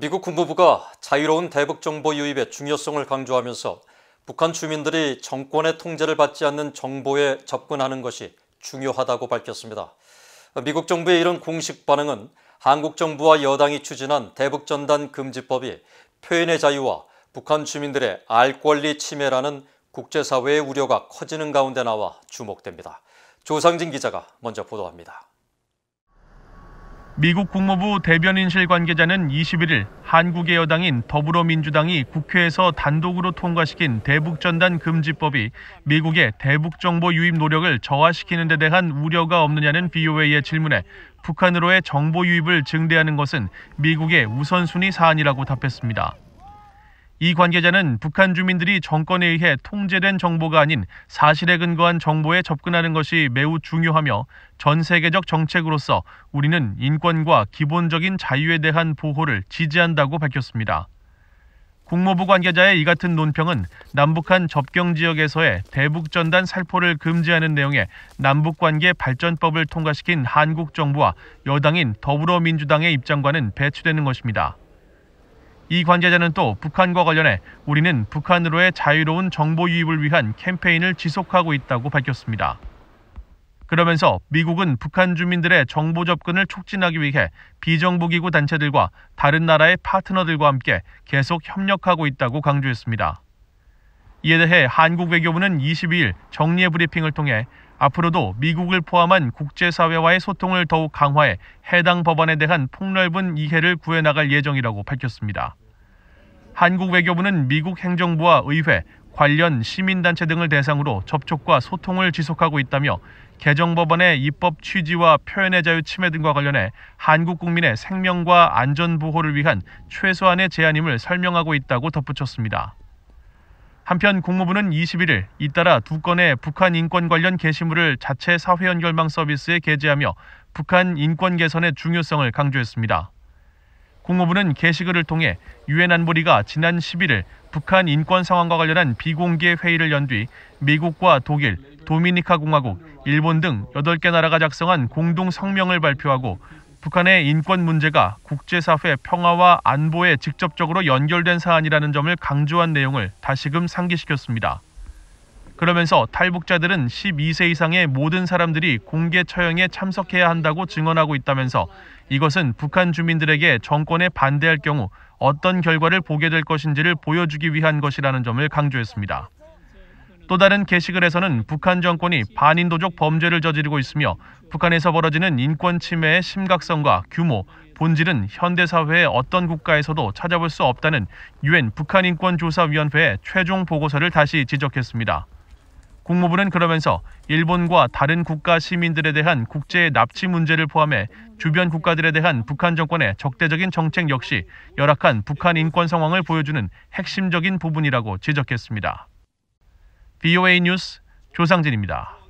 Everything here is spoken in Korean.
미국 국무부가 자유로운 대북 정보 유입의 중요성을 강조하면서 북한 주민들이 정권의 통제를 받지 않는 정보에 접근하는 것이 중요하다고 밝혔습니다. 미국 정부의 이런 공식 반응은 한국 정부와 여당이 추진한 대북전단 금지법이 표현의 자유와 북한 주민들의 알 권리 침해라는 국제사회의 우려가 커지는 가운데 나와 주목됩니다. 조상진 기자가 먼저 보도합니다. 미국 국무부 대변인실 관계자는 21일 한국의 여당인 더불어민주당이 국회에서 단독으로 통과시킨 대북전단 금지법이 미국의 대북정보 유입 노력을 저하시키는 데 대한 우려가 없느냐는 BOA의 질문에 북한으로의 정보 유입을 증대하는 것은 미국의 우선순위 사안이라고 답했습니다. 이 관계자는 북한 주민들이 정권에 의해 통제된 정보가 아닌 사실에 근거한 정보에 접근하는 것이 매우 중요하며 전 세계적 정책으로서 우리는 인권과 기본적인 자유에 대한 보호를 지지한다고 밝혔습니다. 국무부 관계자의 이 같은 논평은 남북한 접경 지역에서의 대북전단 살포를 금지하는 내용의 남북관계 발전법을 통과시킨 한국 정부와 여당인 더불어민주당의 입장과는 배치되는 것입니다. 이 관계자는 또 북한과 관련해 우리는 북한으로의 자유로운 정보 유입을 위한 캠페인을 지속하고 있다고 밝혔습니다. 그러면서 미국은 북한 주민들의 정보 접근을 촉진하기 위해 비정부기구 단체들과 다른 나라의 파트너들과 함께 계속 협력하고 있다고 강조했습니다. 이에 대해 한국 외교부는 22일 정리의 브리핑을 통해 앞으로도 미국을 포함한 국제사회와의 소통을 더욱 강화해 해당 법안에 대한 폭넓은 이해를 구해나갈 예정이라고 밝혔습니다. 한국 외교부는 미국 행정부와 의회, 관련 시민단체 등을 대상으로 접촉과 소통을 지속하고 있다며 개정법안의 입법 취지와 표현의 자유 침해 등과 관련해 한국 국민의 생명과 안전 보호를 위한 최소한의 제한임을 설명하고 있다고 덧붙였습니다. 한편 국무부는 21일 잇따라 두 건의 북한 인권 관련 게시물을 자체 사회연결망 서비스에 게재하며 북한 인권 개선의 중요성을 강조했습니다. 국무부는 게시글을 통해 유엔 안보리가 지난 11일 북한 인권 상황과 관련한 비공개 회의를 연 뒤 미국과 독일, 도미니카 공화국, 일본 등 8개 나라가 작성한 공동 성명을 발표하고 북한의 인권 문제가 국제사회 평화와 안보에 직접적으로 연결된 사안이라는 점을 강조한 내용을 다시금 상기시켰습니다. 그러면서 탈북자들은 12세 이상의 모든 사람들이 공개 처형에 참석해야 한다고 증언하고 있다면서 이것은 북한 주민들에게 정권에 반대할 경우 어떤 결과를 보게 될 것인지를 보여주기 위한 것이라는 점을 강조했습니다. 또 다른 게시글에서는 북한 정권이 반인도적 범죄를 저지르고 있으며 북한에서 벌어지는 인권 침해의 심각성과 규모, 본질은 현대 사회의 어떤 국가에서도 찾아볼 수 없다는 유엔 북한인권조사위원회의 최종 보고서를 다시 지적했습니다. 국무부는 그러면서 일본과 다른 국가 시민들에 대한 국제 납치 문제를 포함해 주변 국가들에 대한 북한 정권의 적대적인 정책 역시 열악한 북한 인권 상황을 보여주는 핵심적인 부분이라고 지적했습니다. BOA 뉴스 조상진입니다.